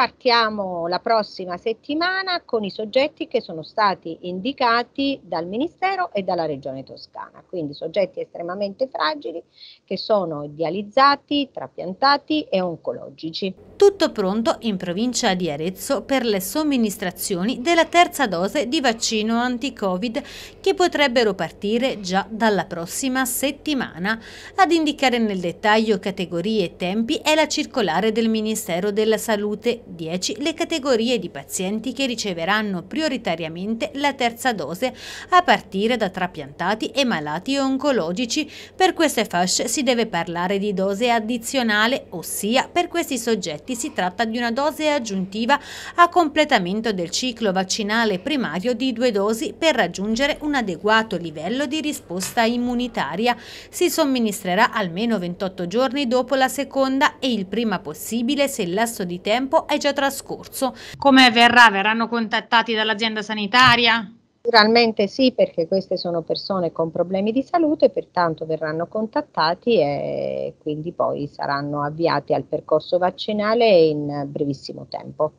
partiamo la prossima settimana con i soggetti che sono stati indicati dal Ministero e dalla Regione Toscana, quindi soggetti estremamente fragili che sono dializzati, trapiantati e oncologici. Tutto pronto in provincia di Arezzo per le somministrazioni della terza dose di vaccino anti-Covid che potrebbero partire già dalla prossima settimana. Ad indicare nel dettaglio categorie e tempi è la circolare del Ministero della Salute 10 le categorie di pazienti che riceveranno prioritariamente la terza dose a partire da trapiantati e malati oncologici. Per queste fasce si deve parlare di dose addizionale, ossia per questi soggetti si tratta di una dose aggiuntiva a completamento del ciclo vaccinale primario di due dosi per raggiungere un adeguato livello di risposta immunitaria. Si somministrerà almeno 28 giorni dopo la seconda e il prima possibile se il lasso di tempo è già trascorso. Come verrà? Verranno contattati dall'azienda sanitaria? Naturalmente sì, perché queste sono persone con problemi di salute, pertanto verranno contattati e quindi poi saranno avviati al percorso vaccinale in brevissimo tempo.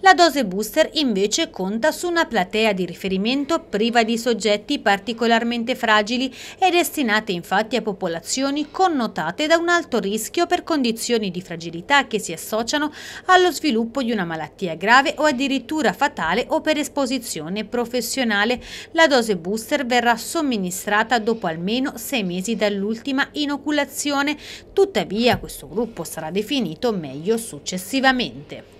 La dose booster invece conta su una platea di riferimento priva di soggetti particolarmente fragili e destinate infatti a popolazioni connotate da un alto rischio per condizioni di fragilità che si associano allo sviluppo di una malattia grave o addirittura fatale o per esposizione professionale orale, la dose booster verrà somministrata dopo almeno sei mesi dall'ultima inoculazione, tuttavia questo gruppo sarà definito meglio successivamente.